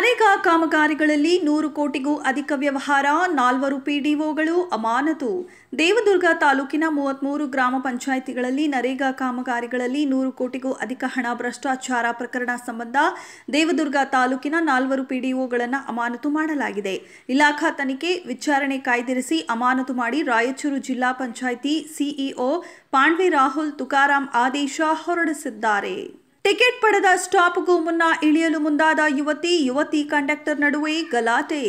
ನರೇಗಾ ಕಾಮಗಾರಿಗಳಲ್ಲಿ ನೂರು ಕೋಟಿಗೂ ಅಧಿಕ ವ್ಯವಹಾರ ನಾಲ್ವರು ಪಿಡಿಒಗಳು ಅಮಾನತು ದೇವದುರ್ಗ ತಾಲೂಕಿನ ಮೂವತ್ತ್ಮೂರು ಗ್ರಾಮ ಪಂಚಾಯಿತಿಗಳಲ್ಲಿ ನರೇಗಾ ಕಾಮಗಾರಿಗಳಲ್ಲಿ ನೂರು ಕೋಟಿಗೂ ಅಧಿಕ ಹಣ ಭ್ರಷ್ಟಾಚಾರ ಪ್ರಕರಣ ಸಂಬಂಧ ದೇವದುರ್ಗ ತಾಲೂಕಿನ ನಾಲ್ವರು ಪಿಡಿಒಗಳನ್ನು ಅಮಾನತು ಮಾಡಲಾಗಿದೆ ಇಲಾಖಾ ತನಿಖೆ ವಿಚಾರಣೆ ಕಾಯ್ದಿರಿಸಿ ಅಮಾನತು ಮಾಡಿ ರಾಯಚೂರು ಜಿಲ್ಲಾ ಪಂಚಾಯಿತಿ ಸಿಇಒ ಪಾಂಡ್ವಿ ರಾಹುಲ್ ತುಕಾರಾಂ ಆದೇಶ ಹೊರಡಿಸಿದ್ದಾರೆ ಟಿಕೆಟ್ ಪಡೆದ ಸ್ಟಾಪ್ಗೂ ಮುನ್ನ ಇಳಿಯಲು ಮುಂದಾದ ಯುವತಿ ಯುವತಿ ಕಂಡಕ್ಟರ್ ನಡುವೆ ಗಲಾಟೆ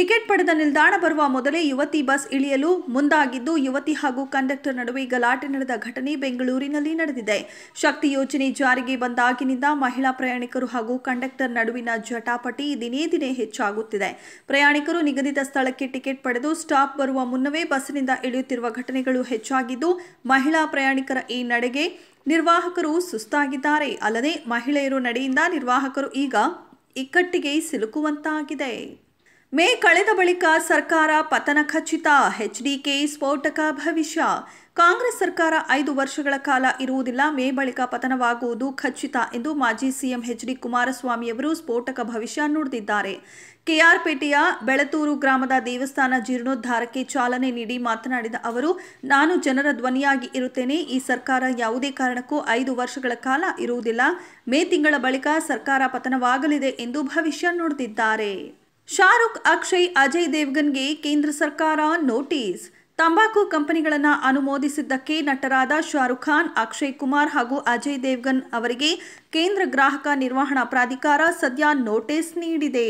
ಟಿಕೆಟ್ ಪಡೆದ ನಿಲ್ದಾಣ ಬರುವ ಮೊದಲೇ ಯುವತಿ ಬಸ್ ಇಳಿಯಲು ಮುಂದಾಗಿದ್ದು ಯುವತಿ ಹಾಗೂ ಕಂಡಕ್ಟರ್ ನಡುವೆ ಗಲಾಟೆ ನಡೆದ ಘಟನೆ ಬೆಂಗಳೂರಿನಲ್ಲಿ ನಡೆದಿದೆ ಶಕ್ತಿ ಯೋಜನೆ ಜಾರಿಗೆ ಬಂದಾಗಿನಿಂದ ಮಹಿಳಾ ಪ್ರಯಾಣಿಕರು ಹಾಗೂ ಕಂಡಕ್ಟರ್ ನಡುವಿನ ಜಟಾಪಟಿ ದಿನೇ ದಿನೇ ಹೆಚ್ಚಾಗುತ್ತಿದೆ ಪ್ರಯಾಣಿಕರು ನಿಗದಿತ ಸ್ಥಳಕ್ಕೆ ಟಿಕೆಟ್ ಪಡೆದು ಸ್ಟಾಪ್ ಬರುವ ಮುನ್ನವೇ ಬಸ್ನಿಂದ ಇಳಿಯುತ್ತಿರುವ ಘಟನೆಗಳು ಹೆಚ್ಚಾಗಿದ್ದು ಮಹಿಳಾ ಪ್ರಯಾಣಿಕರ ಈ ನಡೆಗೆ ನಿರ್ವಾಹಕರು ಸುಸ್ತಾಗಿದ್ದಾರೆ ಅಲ್ಲದೆ ಮಹಿಳೆಯರು ನಡೆಯಿಂದ ನಿರ್ವಾಹಕರು ಈಗ ಇಕ್ಕಟ್ಟಿಗೆ ಸಿಲುಕುವಂತಾಗಿದೆ ಮೇ ಕಳೆದ ಬಳಿಕ ಸರ್ಕಾರ ಪತನ ಖಚಿತ ಎಚ್ಡಿಕೆ ಸ್ಫೋಟಕ ಭವಿಷ್ಯ ಕಾಂಗ್ರೆಸ್ ಸರ್ಕಾರ ಐದು ವರ್ಷಗಳ ಕಾಲ ಇರುವುದಿಲ್ಲ ಮೇ ಬಳಿಕ ಪತನವಾಗುವುದು ಖಚಿತ ಎಂದು ಮಾಜಿ ಸಿಎಂ ಎಚ್ ಡಿ ಕುಮಾರಸ್ವಾಮಿಯವರು ಸ್ಫೋಟಕ ಭವಿಷ್ಯ ನುಡಿದಿದ್ದಾರೆ ಕೆಆರ್ಪೇಟೆಯ ಬೆಳತೂರು ಗ್ರಾಮದ ದೇವಸ್ಥಾನ ಜೀರ್ಣೋದ್ಧಾರಕ್ಕೆ ಚಾಲನೆ ನೀಡಿ ಮಾತನಾಡಿದ ಅವರು ನಾನು ಜನರ ಧ್ವನಿಯಾಗಿ ಇರುತ್ತೇನೆ ಈ ಸರ್ಕಾರ ಯಾವುದೇ ಕಾರಣಕ್ಕೂ ಐದು ವರ್ಷಗಳ ಕಾಲ ಇರುವುದಿಲ್ಲ ಮೇ ತಿಂಗಳ ಬಳಿಕ ಸರ್ಕಾರ ಪತನವಾಗಲಿದೆ ಎಂದು ಭವಿಷ್ಯ ನುಡಿದಿದ್ದಾರೆ ಶಾರುಖ್ ಅಕ್ಷಯ್ ಅಜಯ್ ದೇವ್ಗನ್ಗೆ ಕೇಂದ್ರ ಸರ್ಕಾರ ನೋಟಿಸ್ ತಂಬಾಕು ಕಂಪನಿಗಳನ್ನು ಅನುಮೋದಿಸಿದ್ದಕ್ಕೆ ನಟರಾದ ಶಾರುಖ್ ಖಾನ್ ಅಕ್ಷಯ್ ಕುಮಾರ್ ಹಾಗೂ ಅಜಯ್ ದೇವ್ಗನ್ ಅವರಿಗೆ ಕೇಂದ್ರ ಗ್ರಾಹಕ ನಿರ್ವಹಣಾ ಪ್ರಾಧಿಕಾರ ಸದ್ಯ ನೋಟಿಸ್ ನೀಡಿದೆ